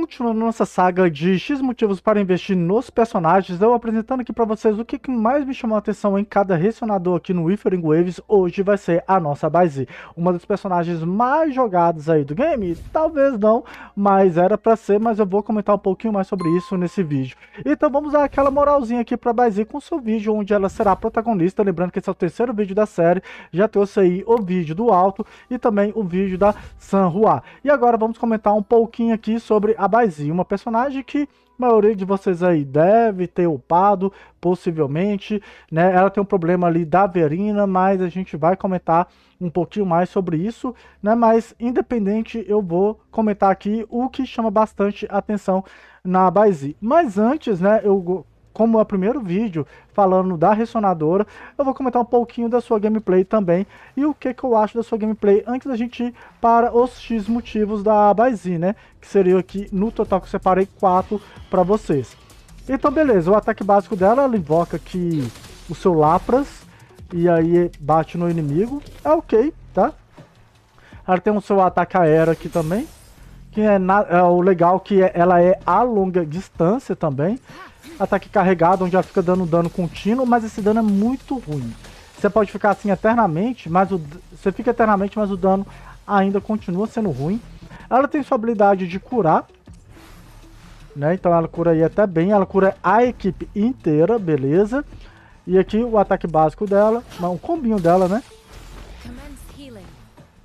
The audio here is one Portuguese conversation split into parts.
continuando nossa saga de X motivos para investir nos personagens, eu apresentando aqui para vocês o que mais me chamou a atenção em cada relacionador aqui no Withering Waves, hoje vai ser a nossa Baizi, uma dos personagens mais jogados aí do game, talvez não, mas era para ser, mas eu vou comentar um pouquinho mais sobre isso nesse vídeo. Então vamos dar aquela moralzinha aqui para Baizi com seu vídeo onde ela será protagonista, lembrando que esse é o terceiro vídeo da série, já trouxe aí o vídeo do Alto e também o vídeo da San Hua. E agora vamos comentar um pouquinho aqui sobre a a uma personagem que a maioria de vocês aí deve ter upado, possivelmente, né? Ela tem um problema ali da verina, mas a gente vai comentar um pouquinho mais sobre isso, né? Mas independente, eu vou comentar aqui o que chama bastante atenção na Baizi. Mas antes, né, eu como é o primeiro vídeo falando da ressonadora, eu vou comentar um pouquinho da sua gameplay também e o que, que eu acho da sua gameplay antes da gente ir para os X motivos da Baizi, né? Que seria aqui no total que eu separei quatro para vocês. Então beleza, o ataque básico dela, ela invoca aqui o seu Lapras e aí bate no inimigo, é ok, tá? Ela tem o seu ataque aéreo aqui também, que é, na, é o legal que ela é a longa distância também, ataque carregado, onde ela fica dando dano contínuo, mas esse dano é muito ruim. Você pode ficar assim eternamente, mas o, você fica eternamente, mas o dano ainda continua sendo ruim. Ela tem sua habilidade de curar, né? Então ela cura aí até bem, ela cura a equipe inteira, beleza. E aqui o ataque básico dela, um combinho dela, né?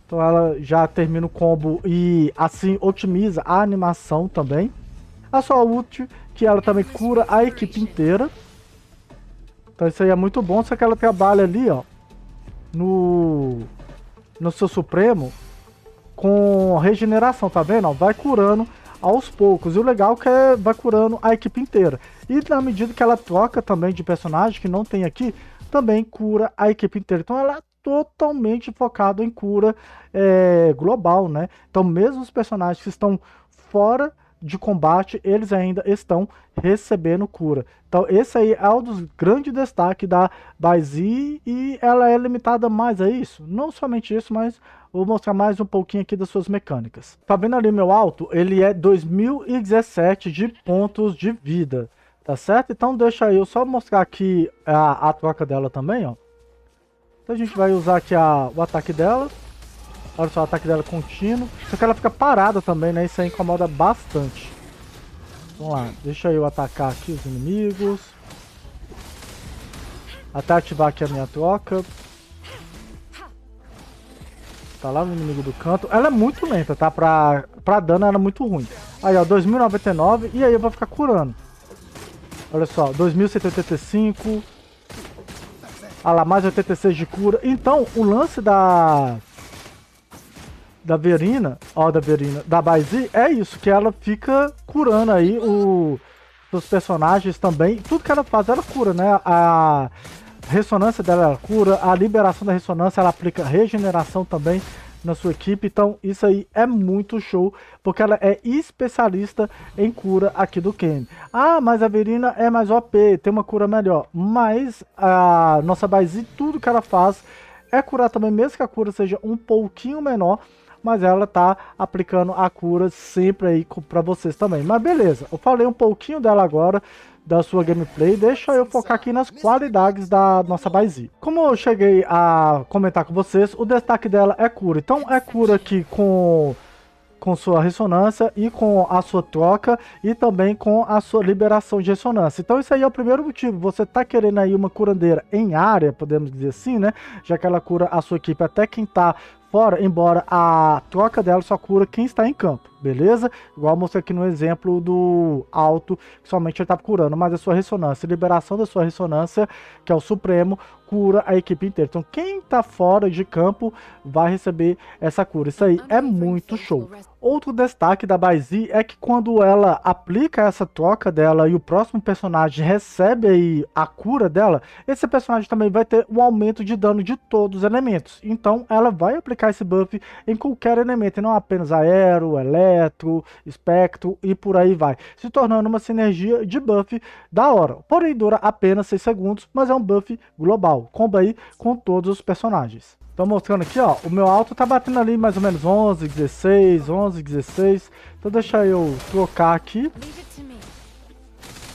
Então ela já termina o combo e assim otimiza a animação também. A sua ult, que ela também cura a equipe inteira. Então isso aí é muito bom, só que ela trabalha ali, ó, no, no seu Supremo, com regeneração, tá vendo? vai curando aos poucos. E o legal é que é, vai curando a equipe inteira. E na medida que ela troca também de personagem, que não tem aqui, também cura a equipe inteira. Então ela é totalmente focada em cura é, global, né? Então mesmo os personagens que estão fora de combate, eles ainda estão recebendo cura. Então esse aí é um dos grandes destaques da Baizi e ela é limitada mais a isso. Não somente isso, mas vou mostrar mais um pouquinho aqui das suas mecânicas. Tá vendo ali meu alto? Ele é 2017 de pontos de vida, tá certo? Então deixa eu só mostrar aqui a, a troca dela também, ó. Então a gente vai usar aqui a, o ataque dela. Olha só, o ataque dela é contínuo. Só que ela fica parada também, né? Isso aí incomoda bastante. Vamos lá, deixa eu atacar aqui os inimigos. Até ativar aqui a minha troca. Tá lá no inimigo do canto. Ela é muito lenta, tá? Pra, pra dano ela é muito ruim. Aí, ó, 2099. E aí eu vou ficar curando. Olha só, 2.075. Ah lá, mais 86 de cura. Então, o lance da da Verina, ó, da Verina, da Baizi, é isso, que ela fica curando aí o, os personagens também. Tudo que ela faz, ela cura, né? A ressonância dela ela cura, a liberação da ressonância, ela aplica regeneração também na sua equipe. Então, isso aí é muito show, porque ela é especialista em cura aqui do Ken. Ah, mas a Verina é mais OP, tem uma cura melhor. Mas a nossa Baizi, tudo que ela faz é curar também, mesmo que a cura seja um pouquinho menor mas ela tá aplicando a cura sempre aí para vocês também. Mas beleza, eu falei um pouquinho dela agora, da sua gameplay, deixa eu focar aqui nas qualidades da nossa Baizi. Como eu cheguei a comentar com vocês, o destaque dela é cura. Então é cura aqui com com sua ressonância e com a sua troca e também com a sua liberação de ressonância. Então isso aí é o primeiro motivo, você tá querendo aí uma curandeira em área, podemos dizer assim, né? Já que ela cura a sua equipe até quem tá fora, embora a troca dela só cura quem está em campo, beleza? Igual eu mostrei aqui no exemplo do alto, que somente ele estava tá curando, mas a sua ressonância, liberação da sua ressonância, que é o supremo, cura a equipe inteira. Então quem está fora de campo vai receber essa cura. Isso aí é muito show. Outro destaque da Baizi é que quando ela aplica essa troca dela e o próximo personagem recebe aí a cura dela, esse personagem também vai ter um aumento de dano de todos os elementos. Então ela vai aplicar aplicar esse buff em qualquer elemento, não apenas aero, eletro, espectro e por aí vai, se tornando uma sinergia de buff da hora. Porém, dura apenas 6 segundos, mas é um buff global, comba aí com todos os personagens. Tô mostrando aqui, ó, o meu alto tá batendo ali mais ou menos 11, 16, 11, 16. Então deixa eu trocar aqui.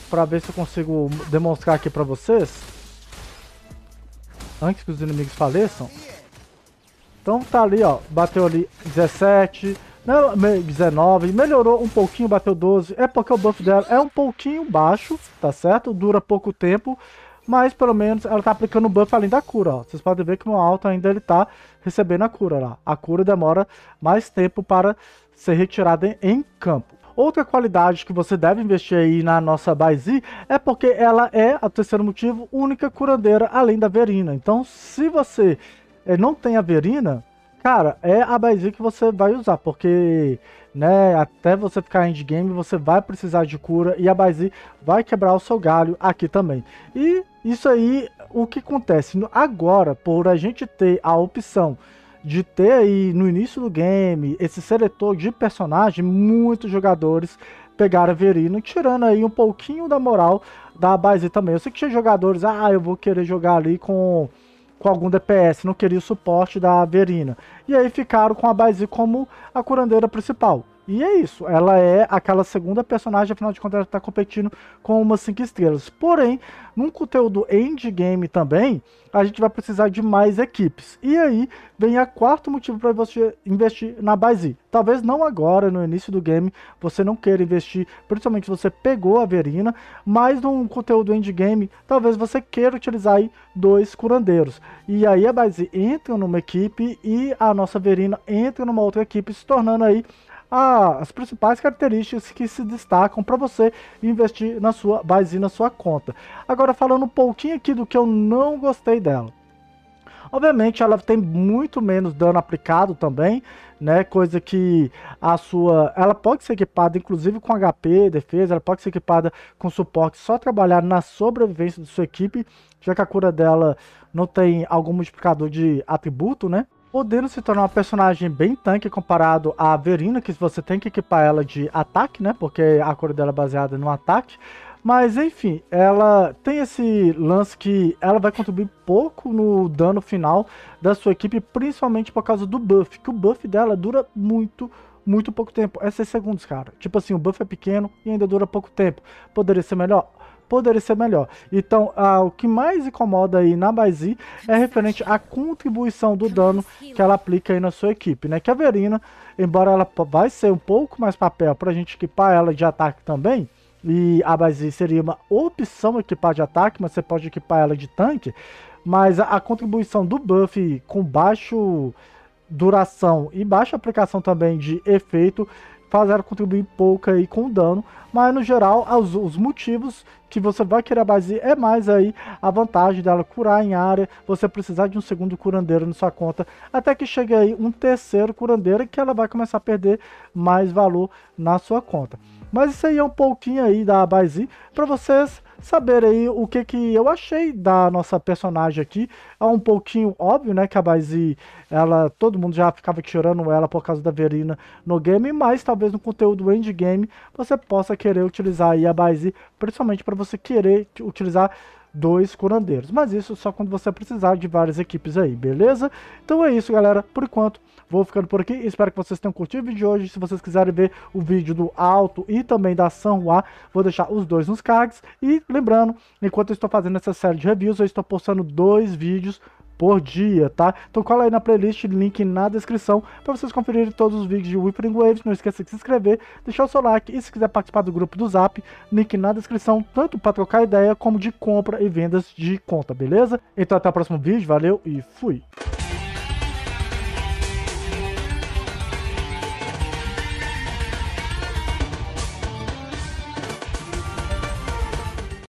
Pra ver se eu consigo demonstrar aqui pra vocês. Antes que os inimigos faleçam. Então tá ali, ó. Bateu ali 17, 19, né, melhorou um pouquinho, bateu 12. É porque o buff dela é um pouquinho baixo, tá certo? Dura pouco tempo. Mas pelo menos ela tá aplicando o buff além da cura, ó. Vocês podem ver que meu alto ainda ele tá recebendo a cura lá. A cura demora mais tempo para ser retirada em, em campo. Outra qualidade que você deve investir aí na nossa Baizi é porque ela é, a terceiro motivo, única curandeira além da Verina. Então, se você é, não tem a Verina, cara, é a Baizu que você vai usar, porque né, até você ficar endgame, você vai precisar de cura e a Baizu vai quebrar o seu galho aqui também. E isso aí, o que acontece? Agora, por a gente ter a opção de ter aí no início do game esse seletor de personagem, muitos jogadores pegaram a Verina, tirando aí um pouquinho da moral da Baizu também. Eu sei que tinha jogadores, ah, eu vou querer jogar ali com com algum DPS, não queria o suporte da Verina. E aí ficaram com a Baizi como a curandeira principal. E é isso, ela é aquela segunda personagem, afinal de contas ela está competindo com umas 5 estrelas. Porém, num conteúdo endgame também, a gente vai precisar de mais equipes. E aí vem a quarto motivo para você investir na Baizi. Talvez não agora, no início do game, você não queira investir, principalmente se você pegou a Verina, mas num conteúdo endgame, talvez você queira utilizar aí dois curandeiros. E aí a Baizi entra numa equipe e a nossa Verina entra numa outra equipe, se tornando aí ah, as principais características que se destacam para você investir na sua base e na sua conta. Agora falando um pouquinho aqui do que eu não gostei dela. Obviamente ela tem muito menos dano aplicado também, né? Coisa que a sua. Ela pode ser equipada, inclusive, com HP, defesa, ela pode ser equipada com suporte, só trabalhar na sobrevivência de sua equipe, já que a cura dela não tem algum multiplicador de atributo, né? podendo se tornar uma personagem bem tanque comparado à Verina, que você tem que equipar ela de ataque, né? Porque a cor dela é baseada no ataque. Mas enfim, ela tem esse lance que ela vai contribuir pouco no dano final da sua equipe, principalmente por causa do buff, que o buff dela dura muito, muito pouco tempo. É 6 segundos, cara. Tipo assim, o buff é pequeno e ainda dura pouco tempo. Poderia ser melhor? poderia ser melhor. Então, ah, o que mais incomoda aí na Baizi é referente à contribuição do dano que ela aplica aí na sua equipe, né? Que a Verina, embora ela vai ser um pouco mais papel para a gente equipar ela de ataque também, e a Baizi seria uma opção equipar de ataque, mas você pode equipar ela de tanque, mas a, a contribuição do buff com baixo duração e baixa aplicação também de efeito faz ela contribuir pouco aí com o dano, mas no geral os, os, motivos que você vai querer a base é mais aí a vantagem dela curar em área, você precisar de um segundo curandeiro na sua conta, até que chegue aí um terceiro curandeiro que ela vai começar a perder mais valor na sua conta. Mas isso aí é um pouquinho aí da Baizi para vocês saberem aí o que que eu achei da nossa personagem aqui. É um pouquinho óbvio, né, que a Baizi, ela, todo mundo já ficava tirando ela por causa da Verina no game, mas talvez no conteúdo endgame você possa querer utilizar aí a Baizi, principalmente para você querer utilizar dois curandeiros. Mas isso só quando você precisar de várias equipes aí, beleza? Então é isso, galera. Por enquanto, vou ficando por aqui. Espero que vocês tenham curtido o vídeo de hoje. Se vocês quiserem ver o vídeo do Alto e também da San Juan, vou deixar os dois nos cards. E lembrando, enquanto eu estou fazendo essa série de reviews, eu estou postando dois vídeos por dia, tá? Então cola aí na playlist, link na descrição, para vocês conferirem todos os vídeos de Whipping Waves. Não esqueça de se inscrever, deixar o seu like e se quiser participar do grupo do Zap, link na descrição, tanto para trocar ideia como de compra e vendas de conta, beleza? Então até o próximo vídeo, valeu e fui!